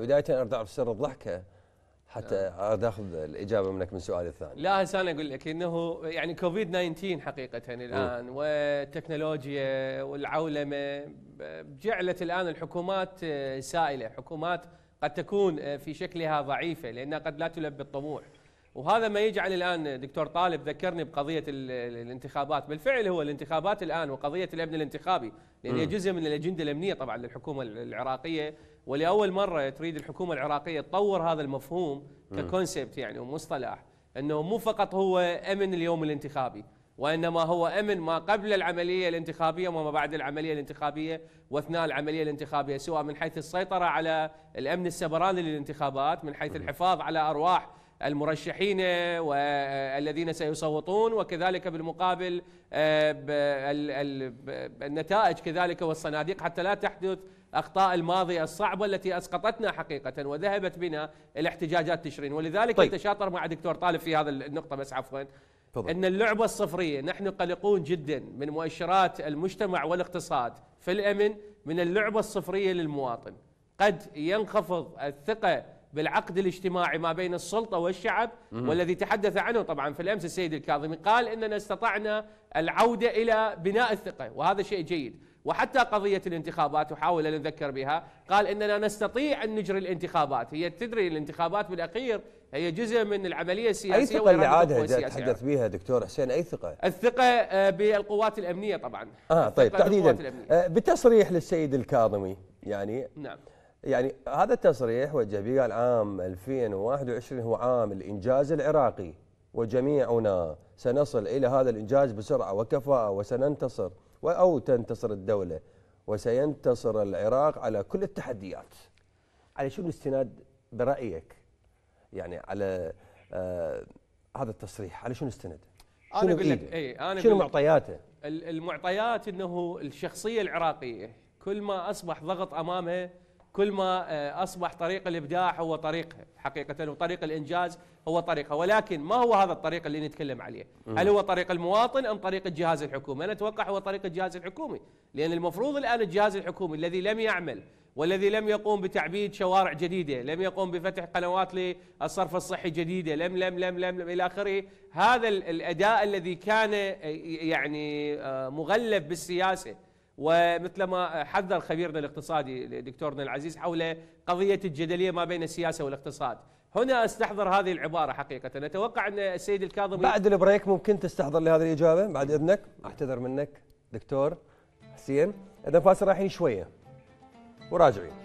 بداية أريد أعرف سر الضحكة حتى نعم. أريد أخذ الإجابة منك من سؤالي الثاني لا هسه أنا أقول لك أنه يعني كوفيد 19 حقيقة الآن نعم. والتكنولوجيا والعولمة جعلت الآن الحكومات سائلة حكومات قد تكون في شكلها ضعيفة لأنها قد لا تلبي الطموح وهذا ما يجعل الان دكتور طالب ذكرني بقضيه الانتخابات، بالفعل هو الانتخابات الان وقضيه الامن الانتخابي، لان هي جزء من الاجنده الامنيه طبعا للحكومه العراقيه، ولاول مره تريد الحكومه العراقيه تطور هذا المفهوم ككونسبت يعني ومصطلح، انه مو فقط هو امن اليوم الانتخابي، وانما هو امن ما قبل العمليه الانتخابيه وما بعد العمليه الانتخابيه واثناء العمليه الانتخابيه سواء من حيث السيطره على الامن السبراني للانتخابات من حيث الحفاظ على ارواح المرشحين آه، والذين سيصوتون وكذلك بالمقابل آه، النتائج كذلك والصناديق حتى لا تحدث اخطاء الماضي الصعبه التي اسقطتنا حقيقه وذهبت بنا الى احتجاجات تشرين ولذلك طيب. اتشاطر مع دكتور طالب في هذا النقطه بس عفوا طبعا. ان اللعبه الصفريه نحن قلقون جدا من مؤشرات المجتمع والاقتصاد في الامن من اللعبه الصفريه للمواطن قد ينخفض الثقه بالعقد الاجتماعي ما بين السلطة والشعب والذي تحدث عنه طبعا في الأمس السيد الكاظمي قال إننا استطعنا العودة إلى بناء الثقة وهذا شيء جيد وحتى قضية الانتخابات وحاول أن نذكر بها قال إننا نستطيع أن نجري الانتخابات هي تدري الانتخابات بالأخير هي جزء من العملية السياسية أي ثقة اللي عادة تحدث بها دكتور حسين أي ثقة؟ الثقة آه، بالقوات الأمنية طبعا آه طيب تحديدا بالتصريح آه، للسيد الكاظمي يعني نعم يعني هذا التصريح وجه به قال عام 2021 هو عام الانجاز العراقي وجميعنا سنصل الى هذا الانجاز بسرعه وكفاءه وسننتصر او تنتصر الدوله وسينتصر العراق على كل التحديات. على شنو الاستناد برايك؟ يعني على آه هذا التصريح على شنو استند؟ انا اقول لك اي إيه، انا شنو معطياته؟ المعطيات انه الشخصيه العراقيه كل ما اصبح ضغط امامها كل ما آه، أصبح طريق الإبداع هو طريقها حقيقة وطريق الإنجاز هو طريقها ولكن ما هو هذا الطريق اللي نتكلم عليه هل هو طريق المواطن أم طريق الجهاز الحكومي أنا أتوقع هو طريق الجهاز الحكومي لأن المفروض الآن الجهاز الحكومي الذي لم يعمل والذي لم يقوم بتعبيد شوارع جديدة لم يقوم بفتح قنوات للصرف الصحي جديدة لم لم لم لم, لم إلى آخره هذا الأداء الذي كان آه، يعني آه، مغلف بالسياسة ومثل ما حذر خبيرنا الاقتصادي دكتورنا العزيز حول قضية الجدلية ما بين السياسة والاقتصاد هنا استحضر هذه العبارة حقيقة أتوقع أن السيد الكاظم بعد البريك ممكن تستحضر لي هذه الإجابة بعد إذنك أعتذر منك دكتور حسين إذا فاصل رايحين شوية وراجعين